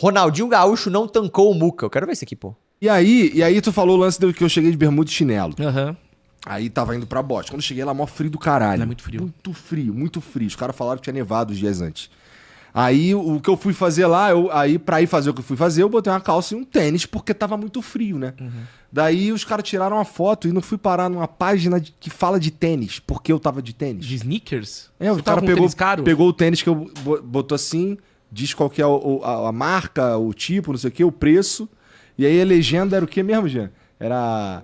Ronaldinho Gaúcho não tancou o Muca. Eu quero ver isso aqui, pô. E aí, e aí tu falou o lance do que eu cheguei de bermuda e chinelo. Aham. Uhum. Aí tava indo pra bote. Quando cheguei lá, mó frio do caralho. É muito frio. Muito frio, muito frio. Os caras falaram que tinha nevado os dias antes. Aí o que eu fui fazer lá, eu, aí pra ir fazer o que eu fui fazer, eu botei uma calça e um tênis, porque tava muito frio, né? Uhum. Daí os caras tiraram uma foto e não fui parar numa página de, que fala de tênis, porque eu tava de tênis. De sneakers? É, Você o cara pegou, pegou o tênis que eu botou assim diz qual que é o, a, a, marca, o tipo, não sei o que, o preço. E aí a legenda era o que mesmo, Jean? Era.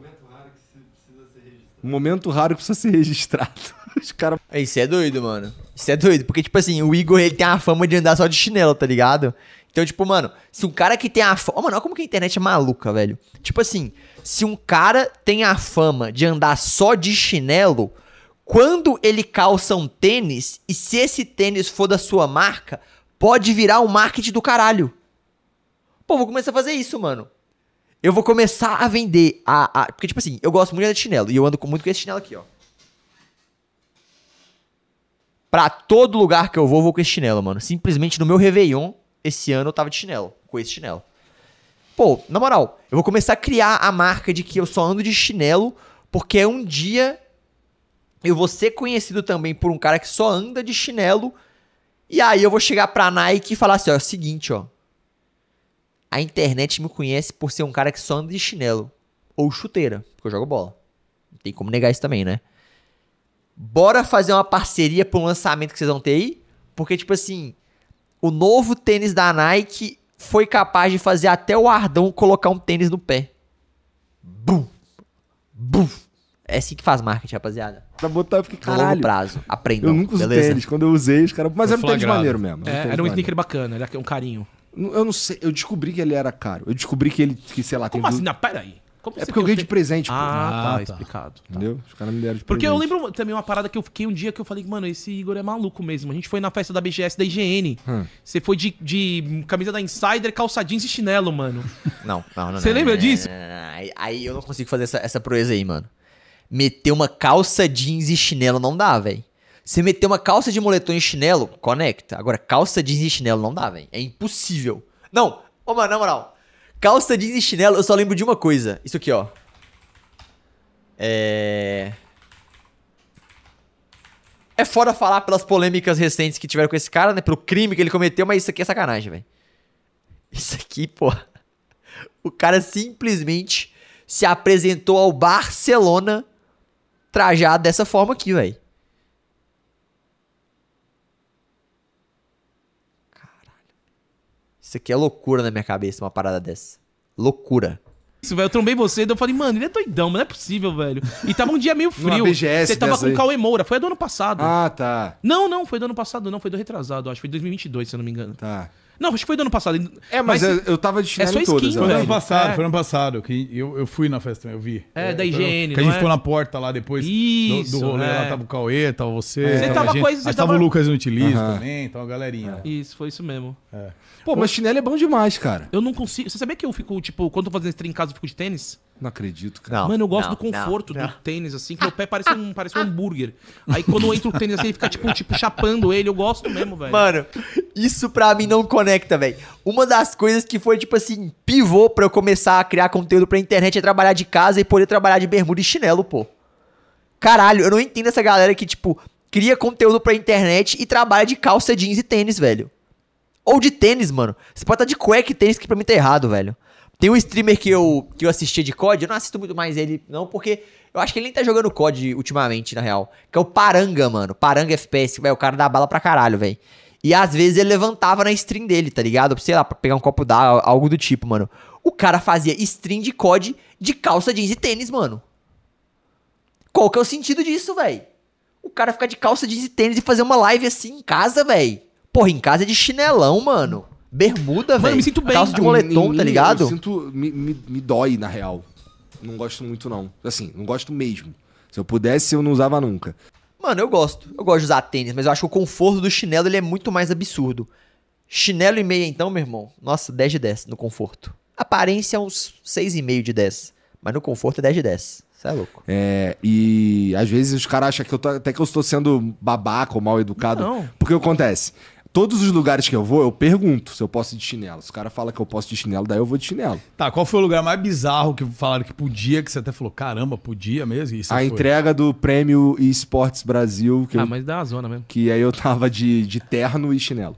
Um momento raro que precisa ser registrado. Os caras. É, isso é doido, mano. Isso é doido. Porque, tipo assim, o Igor, ele tem a fama de andar só de chinelo, tá ligado? Então, tipo, mano, se um cara que tem a fama. Oh, mano, olha como que a internet é maluca, velho. Tipo assim, se um cara tem a fama de andar só de chinelo, quando ele calça um tênis, e se esse tênis for da sua marca, pode virar um marketing do caralho. Pô, vou começar a fazer isso, mano. Eu vou começar a vender a, a. Porque, tipo assim, eu gosto muito de chinelo. E eu ando muito com esse chinelo aqui, ó. Pra todo lugar que eu vou, eu vou com esse chinelo, mano. Simplesmente no meu Réveillon, esse ano eu tava de chinelo. Com esse chinelo. Pô, na moral, eu vou começar a criar a marca de que eu só ando de chinelo, porque um dia eu vou ser conhecido também por um cara que só anda de chinelo e aí eu vou chegar pra Nike e falar assim, ó, é o seguinte, ó. A internet me conhece por ser um cara que só anda de chinelo. Ou chuteira, porque eu jogo bola. Não tem como negar isso também, né? Bora fazer uma parceria pro lançamento que vocês vão ter aí? Porque, tipo assim, o novo tênis da Nike foi capaz de fazer até o Ardão colocar um tênis no pé. Bum! Bum! É assim que faz marketing, rapaziada. Pra botar, eu fiquei, caralho. Longo prazo. Aprendam. Eu nunca usei tênis. Quando eu usei, os caras... Mas era um tênis maneiro mesmo. É, é, um tênis era um sneaker bacana, era um carinho. Eu não sei, eu descobri que ele era caro. Eu descobri que ele, que, sei lá... Como tem assim? Du... Não, peraí. Como é assim porque eu ganhei de presente, pô. Ah, ah tá, tá, explicado. Tá. Entendeu? Os caras me deram de porque presente. Porque eu lembro também uma parada que eu fiquei um dia que eu falei, mano, esse Igor é maluco mesmo. A gente foi na festa da BGS da IGN. Hum. Você foi de, de camisa da Insider, calça jeans e chinelo, mano. Não, não, não. Você não, lembra não, disso? Não, aí eu não consigo fazer essa, essa proeza aí, mano meter uma calça jeans e chinelo não dá, velho. Você meter uma calça de moletom e chinelo, conecta. Agora, calça jeans e chinelo não dá, velho. É impossível. Não, ô mano, na moral. Calça jeans e chinelo, eu só lembro de uma coisa. Isso aqui, ó. É. É fora falar pelas polêmicas recentes que tiveram com esse cara, né? Pelo crime que ele cometeu, mas isso aqui é sacanagem, velho. Isso aqui, pô. O cara simplesmente se apresentou ao Barcelona trajado dessa forma aqui, velho. Caralho. Isso aqui é loucura na minha cabeça, uma parada dessa. Loucura. Isso, velho. Eu trombei você, e eu falei, mano, ele é doidão, mas não é possível, velho. E tava um dia meio frio. BGS você tava com o Cauê Moura, foi do ano passado. Ah, tá. Não, não, foi do ano passado, não, foi do retrasado, acho. Foi 2022, se eu não me engano. Tá. Não, acho que foi do ano passado. É, mas, mas eu, é, é eu tava de chinelo é só skin, Foi ano passado, é. foi ano passado. Que eu, eu fui na festa, eu vi. É, é da higiene. Que a gente é? ficou na porta lá depois Isso, do, do rolê. Lá é. tava o Cauê, tava você. É. Tava, tava, coisa, tava... tava o Lucas Utiliza uhum. também, tava a galerinha. Isso, foi isso mesmo. Pô, mas chinelo é bom demais, cara. Eu não consigo. Você sabia que eu fico, tipo, quando eu tô fazendo stream em casa, eu fico de tênis? Não acredito, cara. Não, Mano, eu gosto não, do conforto não, do tênis, assim, que meu pé parece um, parece um hambúrguer. Aí quando entra o tênis assim, ele fica, tipo, tipo, chapando ele. Eu gosto mesmo, velho. Mano, isso pra mim não conecta, velho. Uma das coisas que foi, tipo assim, pivô pra eu começar a criar conteúdo pra internet é trabalhar de casa e poder trabalhar de bermuda e chinelo, pô. Caralho, eu não entendo essa galera que, tipo, cria conteúdo pra internet e trabalha de calça, jeans e tênis, velho. Ou de tênis, mano. Você pode estar de cueca e tênis, que pra mim tá errado, velho. Tem um streamer que eu, que eu assisti de COD, eu não assisto muito mais ele, não, porque eu acho que ele nem tá jogando COD ultimamente, na real. Que é o Paranga, mano. Paranga FPS, que é O cara da bala pra caralho, velho. E às vezes ele levantava na stream dele, tá ligado? Sei lá, pra pegar um copo d'água, algo do tipo, mano. O cara fazia stream de COD de calça, jeans e tênis, mano. Qual que é o sentido disso, velho? O cara ficar de calça, jeans e tênis e fazer uma live assim em casa, velho. Porra, em casa é de chinelão, mano bermuda, velho. me sinto bem. Calça de moletom, tá ligado? Eu sinto. Me, me, me dói, na real. Não gosto muito, não. Assim, não gosto mesmo. Se eu pudesse, eu não usava nunca. Mano, eu gosto. Eu gosto de usar tênis, mas eu acho que o conforto do chinelo ele é muito mais absurdo. Chinelo e meia, então, meu irmão. Nossa, 10 de 10 no conforto. Aparência é uns 6,5 de 10. Mas no conforto é 10 de 10. Você é louco. É, e às vezes os caras acham que eu tô, até que eu estou sendo babaca ou mal educado. Não. Porque acontece. Todos os lugares que eu vou, eu pergunto se eu posso ir de chinelo. Se o cara fala que eu posso ir de chinelo, daí eu vou de chinelo. Tá, qual foi o lugar mais bizarro que falaram que podia, que você até falou, caramba, podia mesmo? a foi? entrega do prêmio Esportes Brasil. Que ah, eu, mas dá uma zona mesmo. Que aí eu tava de, de terno e chinelo.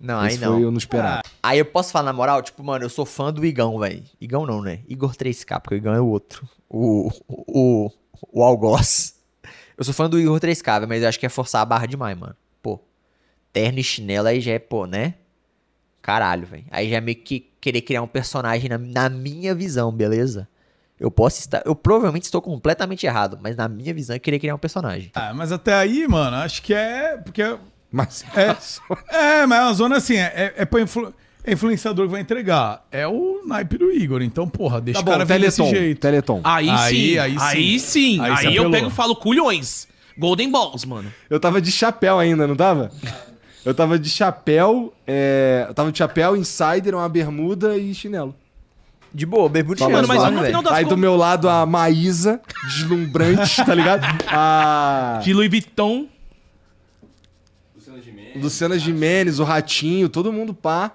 Não, Esse aí não. Foi, eu não esperava. Ah, aí eu posso falar na moral, tipo, mano, eu sou fã do Igão, velho. Igão não, né? Igor 3K, porque o Igão é o outro. O. O. O, Algoz. Eu sou fã do Igor 3K, véio, mas eu acho que é forçar a barra demais, mano. Pô terno e chinelo, aí já é, pô, né? Caralho, velho. Aí já é meio que querer criar um personagem na, na minha visão, beleza? Eu posso estar. Eu provavelmente estou completamente errado, mas na minha visão é querer criar um personagem. Ah, mas até aí, mano, acho que é. Porque. É é, é, mas é, é, mas uma zona assim, é, é pra influ, é influenciador que vai entregar. É o naipe do Igor, então, porra, deixa tá bom, o cara ver desse jeito. Teleton. Aí, aí, sim, aí, sim. Aí sim. Aí, aí eu pego e falo culhões. Golden Balls, mano. Eu tava de chapéu ainda, não tava? Ah, eu tava de chapéu, é... eu tava de chapéu, insider, uma bermuda e chinelo. De boa, bermuda e chinelo. Mano, mas no final das Aí com... do meu lado a Maísa, deslumbrante, tá ligado? A... De Louis Vuitton. Luciana Jimenez, Luciana Jimenez o Ratinho, todo mundo pá.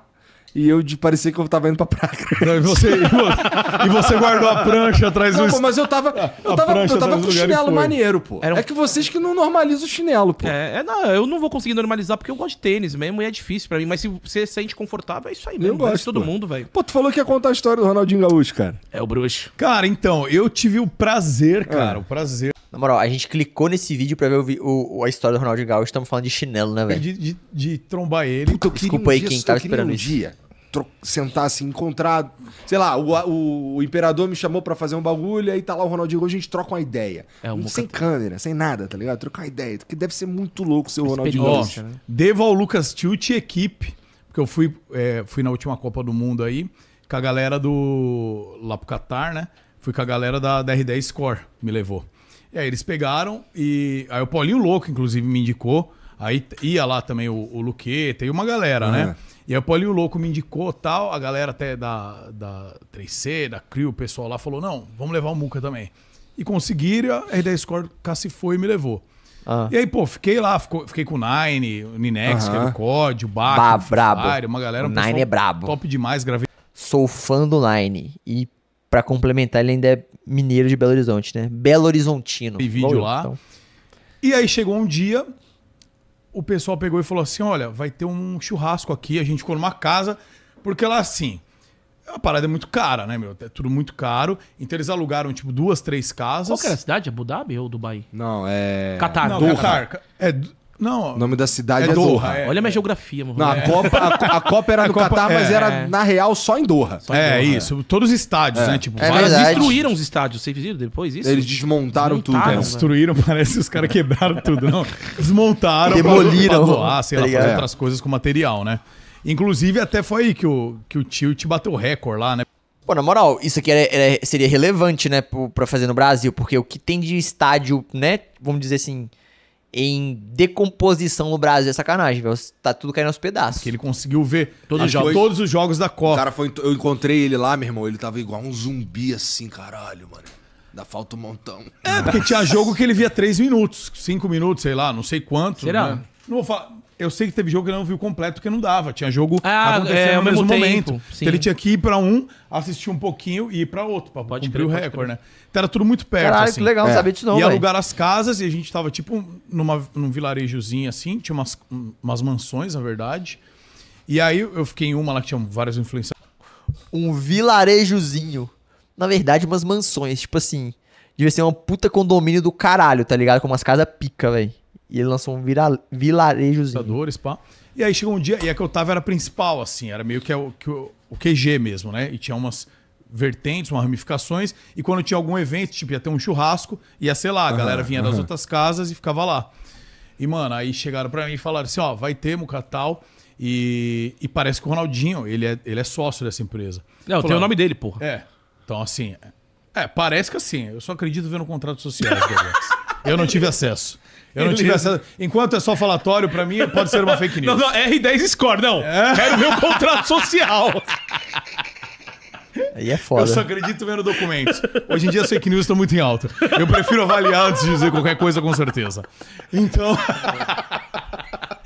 E eu de parecer que eu tava indo pra praia. Não, e, você, e, você, guardou a prancha atrás não, do. Pô, mas eu tava. Eu tava, eu tava com chinelo maneiro, pô. Um... É que vocês que não normalizam o chinelo, pô. É, é, não, eu não vou conseguir normalizar porque eu gosto de tênis mesmo e é difícil pra mim. Mas se você se sente confortável, é isso aí mesmo. Eu gosto de todo pô. mundo, velho. Pô, tu falou que ia contar a história do Ronaldinho Gaúcho, cara. É o bruxo. Cara, então, eu tive o prazer, cara, é. o prazer. Na moral, a gente clicou nesse vídeo pra ver o, o a história do Ronaldinho Gaúcho. Estamos falando de chinelo, né, velho? De, de, de, trombar ele. Puta, Desculpa um aí dia, quem tava esperando um isso. Dia sentar assim, encontrar. Sei lá, o, o, o imperador me chamou para fazer um bagulho, aí tá lá o Ronaldinho a gente troca uma ideia. É, um sem câmera, sem nada, tá ligado? Trocar uma ideia. Que deve ser muito louco ser o Ronaldinho Né? Devo ao Lucas Tilt equipe, porque eu fui, é, fui na última Copa do Mundo aí, com a galera do. lá pro Qatar, né? Fui com a galera da, da R10 Score, me levou. E aí eles pegaram e. Aí o Paulinho Louco, inclusive, me indicou. Aí ia lá também o, o Luqueta e uma galera, né? E aí o Paulinho Louco me indicou tal, a galera até da, da 3C, da CRIO, o pessoal lá falou, não, vamos levar o Muca também. E conseguiram, a R10 Score foi e me levou. Ah. E aí, pô, fiquei lá, fiquei com o Nine, o Ninex, uhum. que é do COD, o Baco, bah, o Fire, uma galera... Um Nine é brabo. Top demais, gravei... Sou fã do Nine e para complementar ele ainda é mineiro de Belo Horizonte, né? Belo Horizontino. E vídeo Bom, lá. Então. E aí chegou um dia, o pessoal pegou e falou assim: olha, vai ter um churrasco aqui, a gente ficou numa casa, porque lá assim. É a parada é muito cara, né, meu? É tudo muito caro. Então eles alugaram, tipo, duas, três casas. Qual que era a cidade? É Abu Dhabi ou Dubai? Não, é. Catar. Não, Catar. É, não. O nome da cidade é, é Doha. Doha. É, Olha a minha geografia, mano. Não, a, é. Copa, a, a Copa era no Copa, Catar, mas é, era, é. na real, só em Doha. Só em Doha é, isso. Todos os estádios, né? Tipo, destruíram os estádios. Vocês viram depois isso? Eles desmontaram, desmontaram tudo. Né? Cara. Destruíram, parece que os caras quebraram tudo. Não, desmontaram. Demoliram. Pra, pra doar, sei lá, tá fazer outras coisas com material, né? Inclusive, até foi aí que o, que o te bateu recorde lá, né? Pô, na moral, isso aqui era, era, seria relevante, né, pra fazer no Brasil, porque o que tem de estádio, né, vamos dizer assim, em decomposição no Brasil é sacanagem, velho. Tá tudo caindo aos pedaços. Porque ele conseguiu ver todos, os jogos, foi... todos os jogos da Copa. O cara foi, eu encontrei ele lá, meu irmão. Ele tava igual um zumbi assim, caralho, mano. Dá falta um montão. É, porque tinha jogo que ele via 3 minutos, 5 minutos, sei lá, não sei quanto. Será? Né? Não vou falar. Eu sei que teve jogo que ele não viu completo, porque não dava. Tinha jogo ah, acontecendo é, no mesmo, mesmo momento. Então ele tinha que ir pra um, assistir um pouquinho e ir pra outro, pra pode cumprir crer, o recorde, né? Então era tudo muito perto. Caralho, assim. que legal, não é. sabia disso não, E véio. alugaram as casas e a gente tava tipo numa, num vilarejozinho assim, tinha umas, umas mansões, na verdade. E aí eu fiquei em uma lá que tinha várias influências. Um vilarejozinho. Na verdade, umas mansões, tipo assim. Devia ser uma puta condomínio do caralho, tá ligado? Com umas casas pica, velho. E ele lançou um vira, vilarejozinho. Pá. E aí chegou um dia, e é a que eu tava era principal, assim, era meio que, é que o, o QG mesmo, né? E tinha umas vertentes, umas ramificações, e quando tinha algum evento, tipo, ia ter um churrasco, ia ser lá, a galera uhum, vinha uhum. das outras casas e ficava lá. E, mano, aí chegaram para mim e falaram assim, ó, vai ter Mucatal, e, e parece que o Ronaldinho, ele é, ele é sócio dessa empresa. Não, tem o nome dele, porra. É, então assim, é, parece que assim, eu só acredito vendo o contrato social. Eu não tive acesso. Eu não tive acesso. Enquanto é só falatório, pra mim pode ser uma fake news. Não, não, é R10 Score, não. É. Quero é meu contrato social. Aí é foda. Eu só acredito vendo documentos. Hoje em dia as fake news estão muito em alta. Eu prefiro avaliar antes de dizer qualquer coisa com certeza. Então.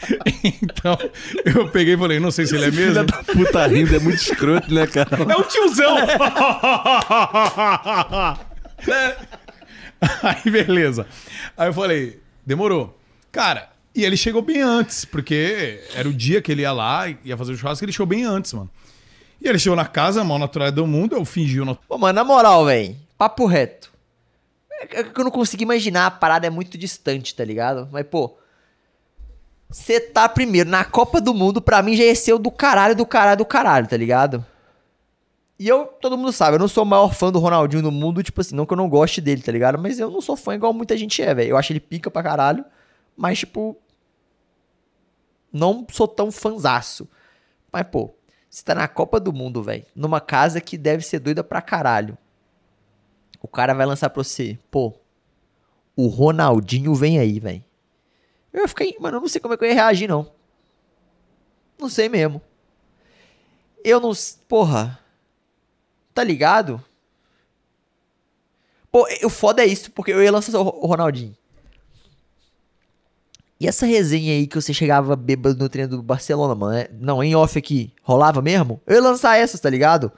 Então, eu peguei e falei, não sei se ele é mesmo. Filha da puta rindo, é muito escroto, né, cara? É o tiozão! É. Aí, beleza. Aí eu falei, demorou. Cara, e ele chegou bem antes, porque era o dia que ele ia lá, ia fazer o churrasco, ele chegou bem antes, mano. E ele chegou na casa, mal natural do mundo, eu fingi o. No... Pô, mano, na moral, velho, papo reto. É, é que eu não consigo imaginar, a parada é muito distante, tá ligado? Mas, pô. Você tá primeiro na Copa do Mundo, pra mim já ia ser o do caralho, do caralho, do caralho, tá ligado? E eu, todo mundo sabe, eu não sou o maior fã do Ronaldinho do mundo, tipo assim, não que eu não goste dele, tá ligado? Mas eu não sou fã igual muita gente é, velho. Eu acho ele pica pra caralho, mas, tipo. Não sou tão fanzaço. Mas, pô, você tá na Copa do Mundo, velho. Numa casa que deve ser doida pra caralho. O cara vai lançar pra você, pô, o Ronaldinho vem aí, velho. Eu ia ficar, mano, eu não sei como é que eu ia reagir, não. Não sei mesmo. Eu não. Porra. Tá ligado? Pô, o foda é isso, porque eu ia lançar o Ronaldinho. E essa resenha aí que você chegava bêbado no treino do Barcelona, mano? É, não, em off aqui, rolava mesmo? Eu ia lançar essas, tá ligado?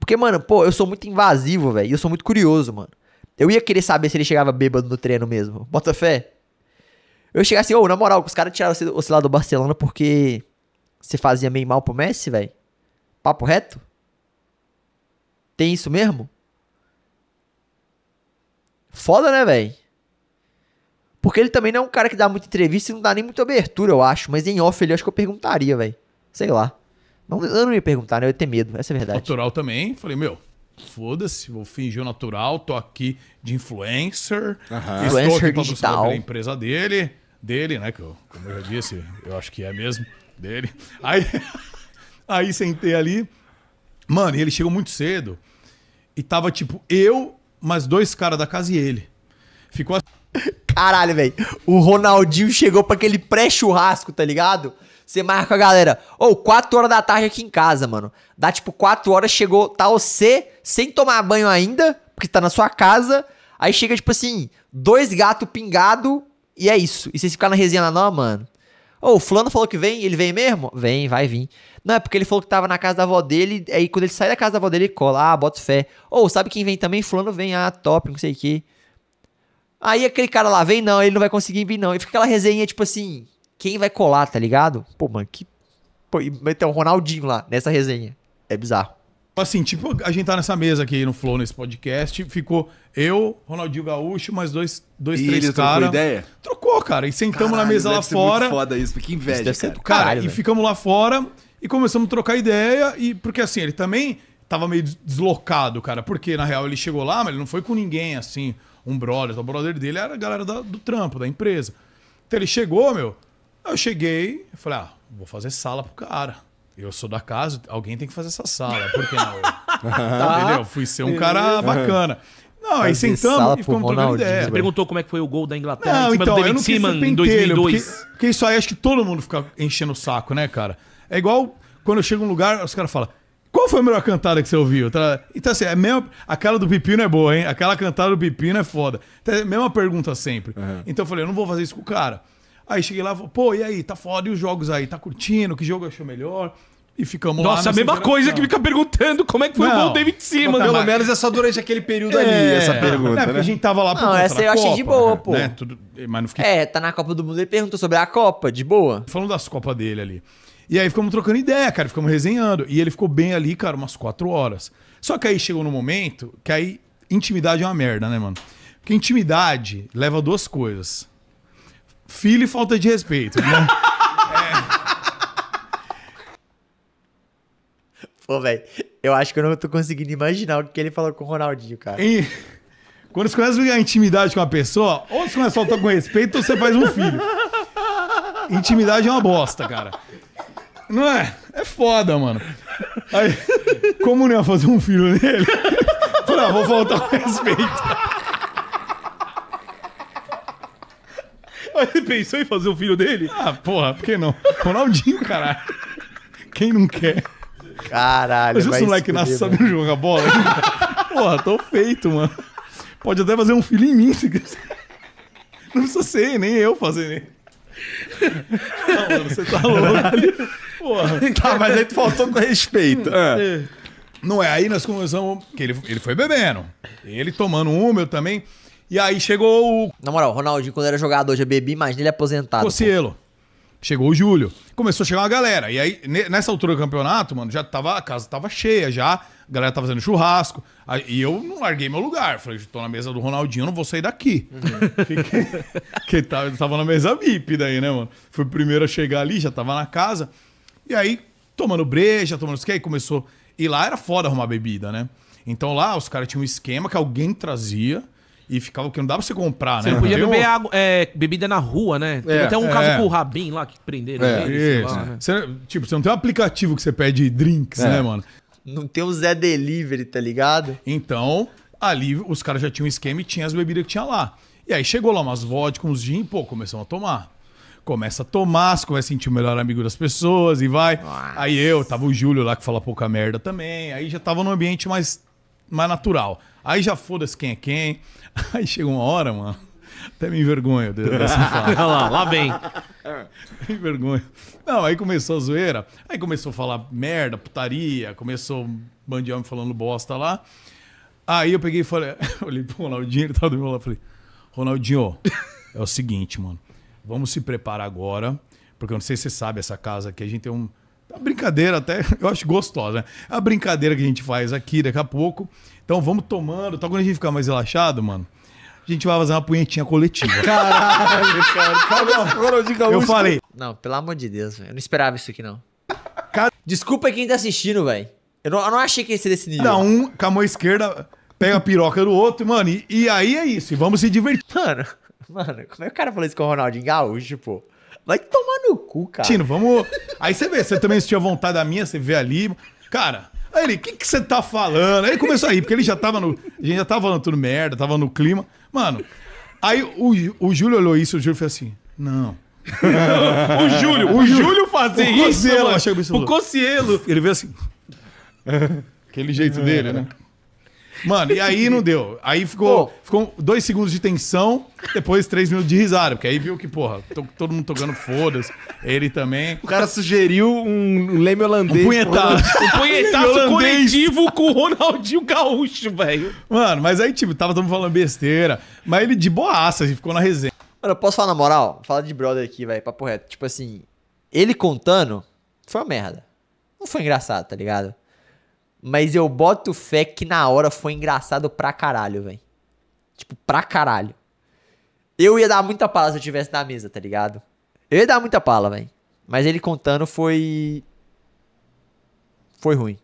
Porque, mano, pô, eu sou muito invasivo, velho. E eu sou muito curioso, mano. Eu ia querer saber se ele chegava bêbado no treino mesmo. Bota fé. Eu chegar assim, ô, oh, na moral, os caras tiraram você lá do Barcelona porque você fazia meio mal pro Messi, velho. Papo reto? Tem isso mesmo? Foda, né, velho? Porque ele também não é um cara que dá muita entrevista e não dá nem muita abertura, eu acho. Mas em off ele acho que eu perguntaria, velho. Sei lá. Não, eu não ia perguntar, né? Eu ia ter medo. Essa é a verdade. Natural também. Falei, meu, foda-se, vou fingir o natural. Tô aqui de influencer. Uhum. Influencer estou aqui digital. A empresa dele. Dele, né? Que eu, como eu já disse, eu acho que é mesmo. Dele. Aí, aí sentei ali. Mano, e ele chegou muito cedo. E tava tipo eu, mais dois caras da casa e ele. Ficou assim. Caralho, velho. O Ronaldinho chegou pra aquele pré-churrasco, tá ligado? Você marca a galera. Ou oh, 4 horas da tarde aqui em casa, mano. Dá tipo 4 horas, chegou, tá você sem tomar banho ainda, porque tá na sua casa. Aí chega, tipo assim, dois gatos pingado e é isso. E vocês ficam na resenha lá, não, mano. Ô, oh, o fulano falou que vem, ele vem mesmo? Vem, vai vir. Não, é porque ele falou que tava na casa da avó dele, aí quando ele sai da casa da avó dele, ele cola, ah, bota fé. Ou, oh, sabe quem vem também? Fulano vem, ah, top, não sei o quê. Aí aquele cara lá vem, não, ele não vai conseguir vir, não. E fica aquela resenha, tipo assim, quem vai colar, tá ligado? Pô, mano, que... Pô, vai ter o um Ronaldinho lá, nessa resenha. É bizarro. Tipo assim, tipo, a gente tá nessa mesa aqui no Flow, nesse podcast, ficou eu, Ronaldinho Gaúcho, mais dois, dois e três caras. ideia? Trocou, cara. E sentamos Caralho, na mesa lá fora. Muito foda isso, que inveja, isso deve cara. Ser do caralho, cara, e ficamos lá fora e começamos a trocar ideia. E porque assim, ele também tava meio deslocado, cara. Porque, na real, ele chegou lá, mas ele não foi com ninguém, assim, um brother. O brother dele era a galera da, do trampo, da empresa. Então ele chegou, meu. Eu cheguei, falei, ah, vou fazer sala pro cara eu sou da casa, alguém tem que fazer essa sala, por que não? tá, entendeu? Fui ser um cara uhum. bacana. Não, aí sentamos e ficamos trocando ideia. Você perguntou como é que foi o gol da Inglaterra não, então, do David Seaman em 2002. Porque, porque isso aí acho que todo mundo fica enchendo o saco, né, cara? É igual quando eu chego em um lugar, os caras falam, qual foi a melhor cantada que você ouviu? Tá, então, assim, é mesmo, aquela do Pepino é boa, hein? Aquela cantada do Pepino é foda. Então, é mesma pergunta sempre. Uhum. Então eu falei, eu não vou fazer isso com o cara. Aí cheguei lá, pô, e aí, tá foda, e os jogos aí? Tá curtindo? Que jogo achou melhor? E ficamos Nossa, lá. Nossa, a mesma coisa que fica perguntando como é que foi não, o gol do David Simmons. Pelo menos é só durante aquele período é, ali, essa pergunta. Não, é porque né? a gente tava lá por Não, essa eu Copa, achei de boa, né? pô. Né? Tudo, mas não fiquei... É, tá na Copa do Mundo, ele perguntou sobre a Copa, de boa. Falando das Copas dele ali. E aí ficamos trocando ideia, cara, ficamos resenhando. E ele ficou bem ali, cara, umas quatro horas. Só que aí chegou no momento que aí intimidade é uma merda, né, mano? Porque intimidade leva duas coisas filho e falta de respeito, né? Pô, velho, eu acho que eu não tô conseguindo imaginar o que ele falou com o Ronaldinho, cara. E, quando você começa a ganhar intimidade com uma pessoa, ou você começa a faltar com respeito, ou você faz um filho. Intimidade é uma bosta, cara. Não é? É foda, mano. Aí, como não ia fazer um filho nele? Falei, ah, vou faltar com respeito. Mas ele pensou em fazer o filho dele? Ah, porra, por que não? Ronaldinho, caralho. Quem não quer? Caralho, Mas esse moleque nasce sabendo jogar bola? porra, tô feito, mano. Pode até fazer um filho em mim se quiser. Não precisa ser, nem eu fazer nem. Não, mano, você tá louco. Porra. Tá, mas aí tu faltou com respeito. É. é. Não é, aí nós começamos. Que ele, ele foi bebendo. Ele tomando um, eu também. E aí chegou o. Na moral, Ronaldinho, quando era jogador, já bebi, mais ele aposentado. Cocielo. Chegou o Júlio. Começou a chegar uma galera. E aí, nessa altura do campeonato, mano, já tava, a casa tava cheia já. A galera tava fazendo churrasco. Aí, e eu não larguei meu lugar. Falei, tô na mesa do Ronaldinho, eu não vou sair daqui. Uhum. Fiquei, que tava, tá, tava na mesa VIP daí, né, mano? Fui o primeiro a chegar ali, já tava na casa. E aí, tomando breja, tomando isso que aí começou. E lá era foda arrumar bebida, né? Então lá os caras tinham um esquema que alguém trazia e ficava que não dava pra você comprar, você né? Você podia beber água, é, bebida na rua, né? Teve é, até um é, caso com o Rabin lá que prenderam. Né? É, deles, né? tipo, você não tem um aplicativo que você pede drinks, é. né, mano? Não tem o Zé Delivery, tá ligado? Então, ali os caras já tinham um esquema e tinha as bebidas que tinha lá. E aí chegou lá umas vodka, uns gin, pô, começamos a tomar. Começa a tomar, você começa a sentir o melhor amigo das pessoas e vai. Nossa. Aí eu, tava o Júlio lá que fala pouca merda também. Aí já tava num ambiente mais mais natural. Aí já foda-se quem é quem. Aí chega uma hora, mano. Até me envergonho dessa fala. Olha lá, lá bem. me envergonho. Não, aí começou a zoeira. Aí começou a falar merda, putaria. Começou bandião falando bosta lá. Aí eu peguei e falei, olhei pro Ronaldinho, ele tava do meu lado. Falei, Ronaldinho, é o seguinte, mano. Vamos se preparar agora. Porque eu não sei se você sabe, essa casa aqui, a gente tem um a brincadeira até, eu acho gostosa, né? É a brincadeira que a gente faz aqui daqui a pouco. Então vamos tomando. Então quando a gente ficar mais relaxado, mano, a gente vai fazer uma punhetinha coletiva. Caralho, cara. Calma, eu falei. Não, pelo amor de Deus, eu não esperava isso aqui, não. Cara... Desculpa quem tá assistindo, velho. Eu, eu não, achei que ia ser desse nível. Dá um com a mão esquerda, pega a piroca do outro, mano. E, e aí é isso. E vamos se divertir. Mano, mano, como é que o cara falou isso com o Ronaldinho Gaúcho, pô? Vai tomar no cu, cara. Tino, vamos. Aí você vê, você também tinha vontade da minha, você vê ali. Cara, aí ele, o que, que você tá falando? Aí ele começou a rir, porque ele já tava no. A gente já tava falando tudo merda, tava no clima. Mano, aí o, o Júlio olhou isso, o Júlio fez assim: não. o Júlio, o Júlio fazer o isso. Cossielo, mano, o Cocielo. Ele veio assim. Aquele jeito dele, né? Mano, e aí não deu. Aí ficou, ficou dois segundos de tensão, depois três minutos de risada, porque aí viu que, porra, todo mundo tocando foda-se, ele também. O cara sugeriu um leme holandês. Um punhetaço. Um punhetaço coletivo com o Ronaldinho Gaúcho, velho. Mano, mas aí, tipo, tava todo mundo falando besteira, mas ele de boaça, assim, ficou na resenha. Mano, eu posso falar na moral? Fala de brother aqui, velho, papo reto. Tipo assim, ele contando foi uma merda. Não foi engraçado, tá ligado? Mas eu boto fé que na hora foi engraçado pra caralho, velho. Tipo, pra caralho. Eu ia dar muita pala se eu tivesse na mesa, tá ligado? Eu ia dar muita pala, velho. Mas ele contando foi. Foi ruim.